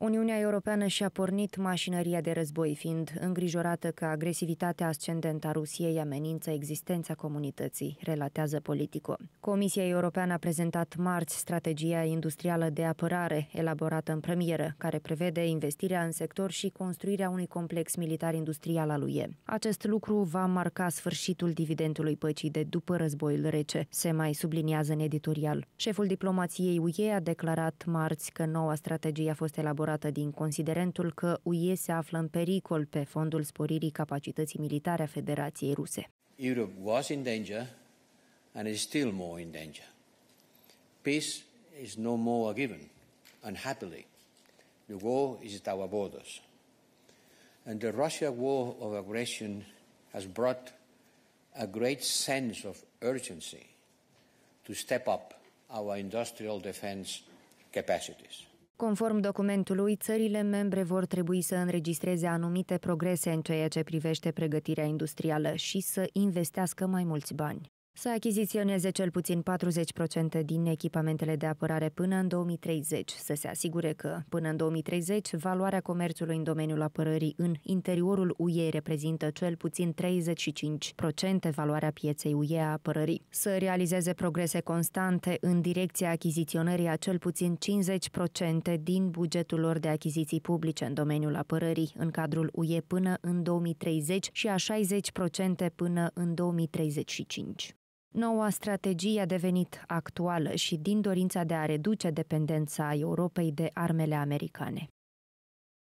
Uniunea Europeană și-a pornit mașinăria de război, fiind îngrijorată că agresivitatea ascendentă a Rusiei amenință existența comunității, relatează Politico. Comisia Europeană a prezentat marți strategia industrială de apărare, elaborată în premieră, care prevede investirea în sector și construirea unui complex militar industrial al UE. Acest lucru va marca sfârșitul dividendului păcii de după războiul rece, se mai subliniază în editorial. Șeful diplomației UE a declarat marți că noua strategie a fost elaborată elaborată din considerentul că UE se află în pericol pe fondul sporirii capacității militare a Federației Ruse. Europe was in danger and is still more in danger. Peace is no more a given, unhappily. The war is at our borders. And the Russia war of aggression has brought a great sense of urgency to step up our industrial defense capacities. Conform documentului, țările membre vor trebui să înregistreze anumite progrese în ceea ce privește pregătirea industrială și să investească mai mulți bani să achiziționeze cel puțin 40% din echipamentele de apărare până în 2030, să se asigure că, până în 2030, valoarea comerțului în domeniul apărării în interiorul UE reprezintă cel puțin 35% valoarea pieței UE a apărării, să realizeze progrese constante în direcția achiziționării a cel puțin 50% din bugetul lor de achiziții publice în domeniul apărării în cadrul UE până în 2030 și a 60% până în 2035. Noua strategie a devenit actuală și din dorința de a reduce dependența Europei de armele americane.